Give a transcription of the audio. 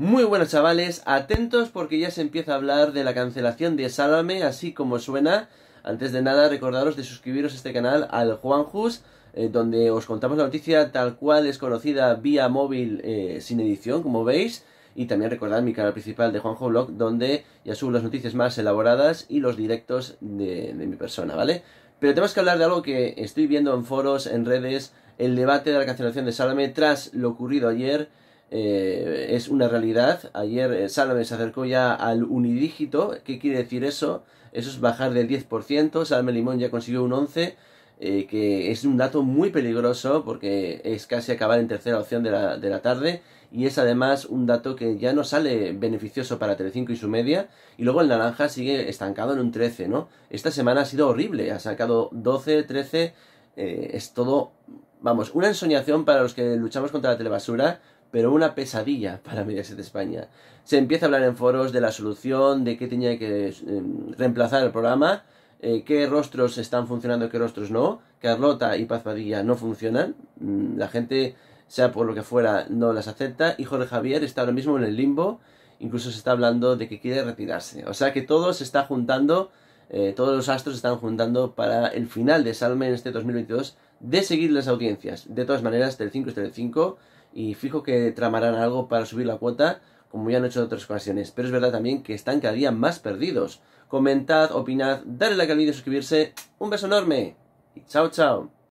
Muy buenos chavales, atentos porque ya se empieza a hablar de la cancelación de Salame, así como suena. Antes de nada, recordaros de suscribiros a este canal al Juanjus, eh, donde os contamos la noticia tal cual es conocida vía móvil eh, sin edición, como veis. Y también recordad mi canal principal de Juanjo Blog, donde ya subo las noticias más elaboradas y los directos de, mi persona, ¿vale? Pero tenemos que hablar de algo que estoy viendo en foros, en redes, el debate de la cancelación de Salame tras lo ocurrido ayer eh, es una realidad. Ayer eh, se acercó ya al unidígito. ¿Qué quiere decir eso? Eso es bajar del 10%. Salome Limón ya consiguió un 11%, eh, que es un dato muy peligroso porque es casi acabar en tercera opción de la, tarde. Y es además un dato que ya no sale beneficioso para Telecinco y su media. Y luego el naranja sigue estancado en un 13, ¿no? Esta semana ha sido horrible. Ha sacado 12, 13. Eh, es todo, vamos, una ensoñación para los que luchamos contra la telebasura pero una pesadilla para Mediaset España. Se empieza a hablar en foros de la solución, de qué tenía que em, reemplazar el programa, eh, qué rostros están funcionando, qué rostros no. Carlota y Paz Padilla no funcionan, mm, la gente, sea por lo que fuera, no las acepta. Y Jorge Javier está ahora mismo en el limbo, incluso se está hablando de que quiere retirarse. O sea que todo se está juntando, eh, todos los astros se están juntando para el final de Salmen este 2022 de seguir las audiencias. De todas maneras, 5 es del 5 y fijo que tramarán algo para subir la cuota, como ya han hecho en otras ocasiones. Pero es verdad también que están cada día más perdidos. Comentad, opinad, darle like al vídeo, suscribirse. Un beso enorme y chao, chao.